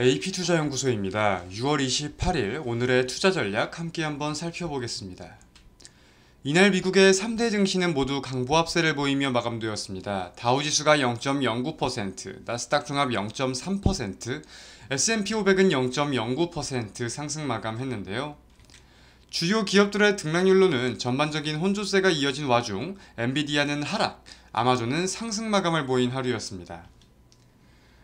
AP투자연구소입니다. 6월 28일 오늘의 투자 전략 함께 한번 살펴보겠습니다. 이날 미국의 3대 증시는 모두 강보합세를 보이며 마감되었습니다. 다우지수가 0.09%, 나스닥 종합 0.3%, S&P 500은 0.09% 상승 마감했는데요. 주요 기업들의 등락률로는 전반적인 혼조세가 이어진 와중 엔비디아는 하락, 아마존은 상승 마감을 보인 하루였습니다.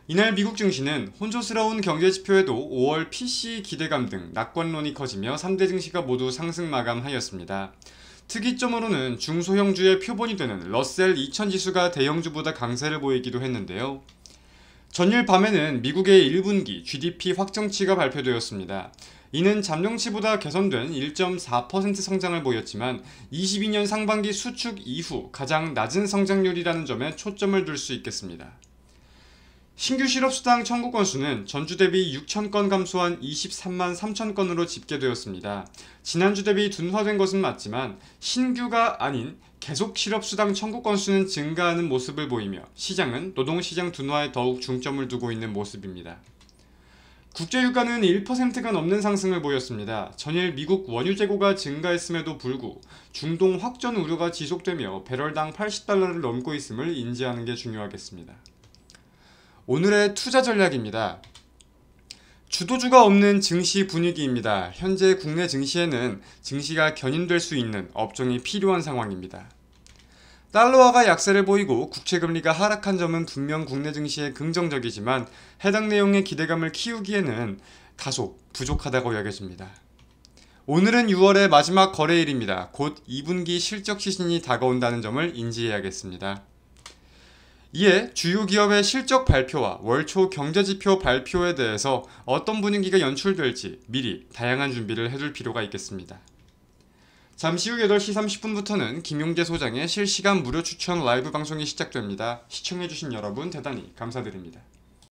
이날 미국 증시는 혼조스러운 경제 지표에도 5월 PC 기대감 등 낙관론이 커지며 3대 증시가 모두 상승 마감하였습니다. 특이점으로는 중소형주의 표본이 되는 러셀 2000 지수가 대형주보다 강세를 보이기도 했는데요. 전일 밤에는 미국의 1분기 GDP 확정치가 발표되었습니다. 이는 잠정치보다 개선된 1.4% 성장을 보였지만 22년 상반기 수축 이후 가장 낮은 성장률이라는 점에 초점을 둘 수 있겠습니다. 신규 실업수당 청구 건수는 전주 대비 6,000건 감소한 23만 3,000건으로 집계되었습니다. 지난주 대비 둔화된 것은 맞지만 신규가 아닌 계속 실업수당 청구 건수는 증가하는 모습을 보이며 시장은 노동시장 둔화에 더욱 중점을 두고 있는 모습입니다. 국제유가는 1%가 넘는 상승을 보였습니다. 전일 미국 원유 재고가 증가했음에도 불구 중동 확전 우려가 지속되며 배럴당 80달러를 넘고 있음을 인지하는 게 중요하겠습니다. 오늘의 투자 전략입니다. 주도주가 없는 증시 분위기입니다. 현재 국내 증시에는 증시가 견인될 수 있는 업종이 필요한 상황입니다. 달러화가 약세를 보이고 국채금리가 하락한 점은 분명 국내 증시에 긍정적이지만 해당 내용의 기대감을 키우기에는 다소 부족하다고 여겨집니다. 오늘은 6월의 마지막 거래일입니다. 곧 2분기 실적 시즌이 다가온다는 점을 인지해야겠습니다. 이에 주요 기업의 실적 발표와 월초 경제지표 발표에 대해서 어떤 분위기가 연출될지 미리 다양한 준비를 해둘 필요가 있겠습니다. 잠시 후 8시 30분부터는 김용재 소장의 실시간 무료 추천 라이브 방송이 시작됩니다. 시청해주신 여러분 대단히 감사드립니다.